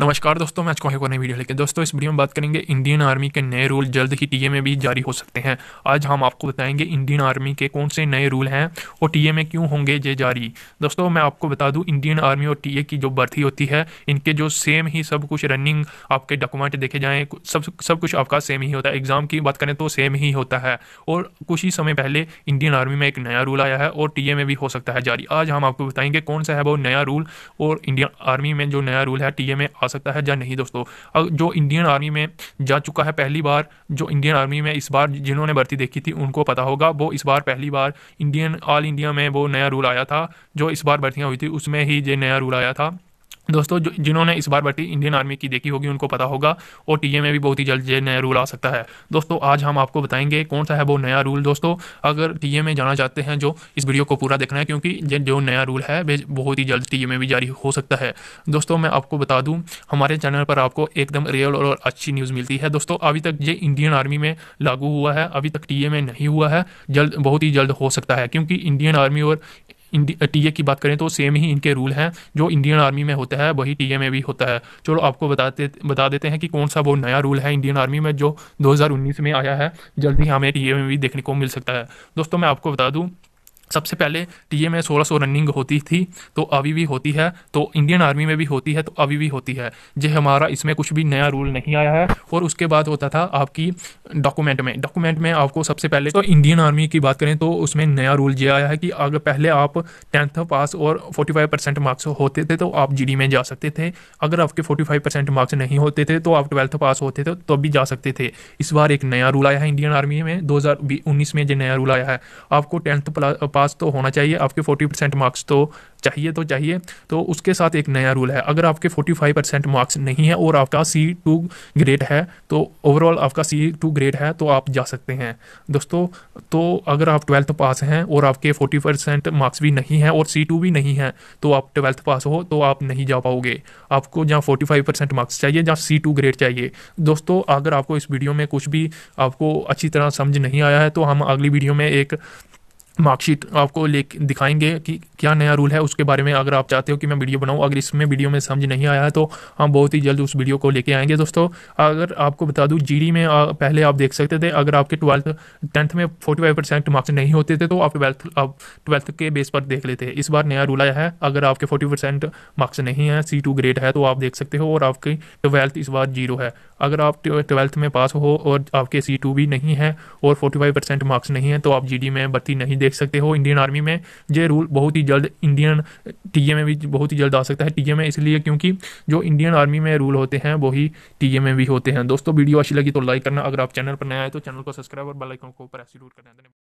नमस्कार दोस्तों मैं आज को नई वीडियो लेकर दोस्तों इस वीडियो में बात करेंगे इंडियन आर्मी के नए रूल जल्द ही टीए में भी जारी हो सकते हैं आज हम आपको बताएंगे इंडियन आर्मी के कौन से नए रूल हैं और टीए में क्यों होंगे ये जारी दोस्तों मैं आपको बता दूं इंडियन आर्मी और टीए की जो भर्ती होती है इनके जो सेम ही सब कुछ रनिंग आपके डॉक्यूमेंट देखे जाएँ सब सब कुछ आपका सेम ही होता है एग्ज़ाम की बात करें तो सेम ही होता है और कुछ ही समय पहले इंडियन आर्मी में एक नया रूल आया है और टी में भी हो सकता है जारी आज हम आपको बताएंगे कौन सा है वो नया रूल और इंडियन आर्मी में जो नया रूल है टी में आ सकता है या नहीं दोस्तों जो इंडियन आर्मी में जा चुका है पहली बार जो इंडियन आर्मी में इस बार जिन्होंने भर्ती देखी थी उनको पता होगा वो इस बार पहली बार इंडियन ऑल इंडिया में वो नया रूल आया था जो इस बार भर्तियाँ हुई थी उसमें ही ये नया रूल आया था दोस्तों जिन्होंने इस बार भर्ती इंडियन आर्मी की देखी होगी उनको पता होगा और टीए में भी बहुत ही जल्द ये नया रूल आ सकता है दोस्तों आज हम आपको बताएंगे कौन सा है वो नया रूल दोस्तों अगर टीए में जाना चाहते हैं जो इस वीडियो को पूरा देखना है क्योंकि जो नया रूल है वे बहुत ही जल्द टीए में भी जारी हो सकता है दोस्तों मैं आपको बता दूँ हमारे चैनल पर आपको एकदम रियल और अच्छी न्यूज़ मिलती है दोस्तों अभी तक ये इंडियन आर्मी में लागू हुआ है अभी तक टी में नहीं हुआ है जल्द बहुत ही जल्द हो सकता है क्योंकि इंडियन आर्मी और टीए uh, की बात करें तो सेम ही इनके रूल हैं जो इंडियन आर्मी में होता है वही टीए में भी होता है चलो आपको बताते बता देते हैं कि कौन सा वो नया रूल है इंडियन आर्मी में जो 2019 में आया है जल्दी हमें टीए में भी देखने को मिल सकता है दोस्तों मैं आपको बता दूँ सबसे पहले टीए में 1600 रनिंग होती थी तो अभी भी होती है तो इंडियन आर्मी में भी होती है तो अभी भी होती है जे हमारा इसमें कुछ भी नया रूल नहीं आया है और उसके बाद होता था आपकी डॉक्यूमेंट में डॉक्यूमेंट में आपको सबसे पहले तो इंडियन आर्मी की बात करें तो उसमें नया रूल ये आया है कि अगर पहले आप टेंथ पास और 45 परसेंट मार्क्स होते थे तो आप जीडी में जा सकते थे अगर आपके 45 परसेंट मार्क्स नहीं होते थे तो आप ट्वेल्थ पास होते थे तो भी जा सकते थे इस बार एक नया रूल आया है इंडियन आर्मी में दो में जो नया रूल आया है आपको टेंथ पास तो होना चाहिए आपके फोर्टी मार्क्स तो चाहिए तो चाहिए तो उसके साथ एक नया रूल है अगर आपके फोर्टी परसेंट मार्क्स नहीं है और आपका सी टू ग्रेड है तो ओवरऑल आपका सी टू ग्रेड ग्रेड है तो आप जा सकते हैं दोस्तों तो अगर आप ट्वेल्थ पास हैं और आपके फोर्टी परसेंट मार्क्स भी नहीं हैं और सी टू भी नहीं है तो आप ट्वेल्थ पास हो तो आप नहीं जा पाओगे आपको जहाँ फोर्टी फाइव परसेंट मार्क्स चाहिए जहाँ सी टू ग्रेड चाहिए दोस्तों अगर आपको इस वीडियो में कुछ भी आपको अच्छी तरह समझ नहीं आया है तो हम अगली वीडियो में एक मार्कशीट आपको ले दिखाएंगे कि क्या नया रूल है उसके बारे में अगर आप चाहते हो कि मैं वीडियो बनाऊं अगर इसमें वीडियो में समझ नहीं आया है तो हम बहुत ही जल्द उस वीडियो को लेके आएंगे दोस्तों अगर आपको बता दूं जीडी में पहले आप देख सकते थे अगर आपके ट्वेल्थ टेंथ में फोर्टी फाइव परसेंट मार्क्स नहीं होते थे तो आप ट्वेल्थ आप ट्वेल्थ के बेस पर देख लेते इस बार नया रूल आया है अगर आपके फोर्टी मार्क्स नहीं है सी ग्रेड है तो आप देख सकते हो और आपकी ट्वेल्थ इस बार जीरो है अगर आप ट्वेल्थ में पास हो और आपके सी टू भी नहीं है और फोर्टी फाइव परसेंट मार्क्स नहीं है तो आप जी में भर्ती नहीं देख सकते हो इंडियन आर्मी में ये रूल बहुत ही जल्द इंडियन टी में भी बहुत ही जल्द आ सकता है टी में इसलिए क्योंकि जो इंडियन आर्मी में रूल होते हैं वही टी में भी होते हैं दोस्तों वीडियो अच्छी लगी तो लाइक करना अगर आप चैनल पर नए आए तो चैनल को सब्सक्राइब और बेलाइकन को प्रेस जरूर करना